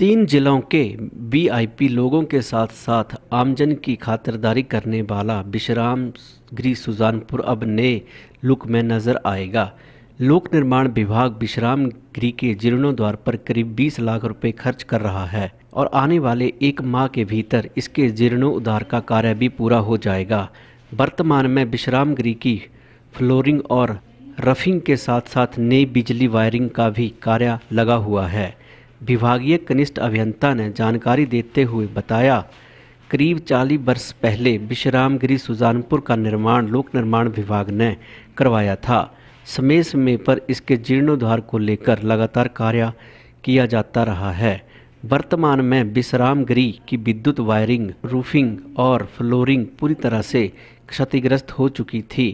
तीन जिलों के वीआईपी लोगों के साथ साथ आमजन की खातिरदारी करने वाला विश्राम गृह सुजानपुर अब नए लुक में नजर आएगा लोक निर्माण विभाग विश्राम गृह के जीर्णोद्वार पर करीब 20 लाख रुपए खर्च कर रहा है और आने वाले एक माह के भीतर इसके जीर्णोद्धार का कार्य भी पूरा हो जाएगा वर्तमान में विश्राम गृह की फ्लोरिंग और रफिंग के साथ साथ नई बिजली वायरिंग का भी कार्य लगा हुआ है विभागीय कनिष्ठ अभियंता ने जानकारी देते हुए बताया करीब 40 वर्ष पहले विश्रामगिरी सुजानपुर का निर्माण लोक निर्माण विभाग ने करवाया था समय समय पर इसके जीर्णोद्धार को लेकर लगातार कार्य किया जाता रहा है वर्तमान में विश्रामगिरी की विद्युत वायरिंग रूफिंग और फ्लोरिंग पूरी तरह से क्षतिग्रस्त हो चुकी थी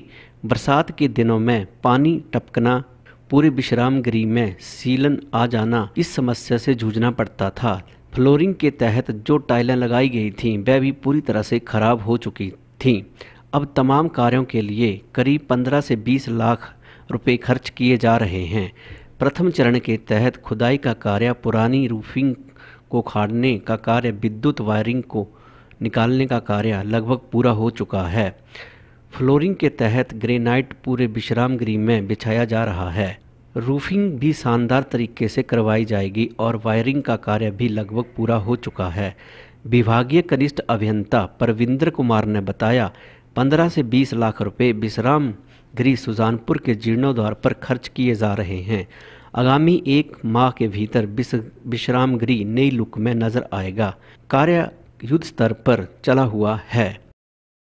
बरसात के दिनों में पानी टपकना पूरे गृह में सीलन आ जाना इस समस्या से जूझना पड़ता था फ्लोरिंग के तहत जो टाइलें लगाई गई थीं वह भी पूरी तरह से खराब हो चुकी थीं अब तमाम कार्यों के लिए करीब 15 से 20 लाख रुपए खर्च किए जा रहे हैं प्रथम चरण के तहत खुदाई का कार्य पुरानी रूफिंग को खाड़ने का कार्य विद्युत वायरिंग को निकालने का कार्य लगभग पूरा हो चुका है फ्लोरिंग के तहत ग्रेनाइट पूरे विश्राम गृह में बिछाया जा रहा है रूफिंग भी शानदार तरीके से करवाई जाएगी और वायरिंग का कार्य भी लगभग पूरा हो चुका है विभागीय कनिष्ठ अभियंता परविंदर कुमार ने बताया 15 से 20 लाख रुपए विश्राम गृह सुजानपुर के जीर्णोद्वार पर खर्च किए जा रहे हैं आगामी एक माह के भीतर विश्राम गृह नई लुक में नजर आएगा कार्य युद्ध स्तर पर चला हुआ है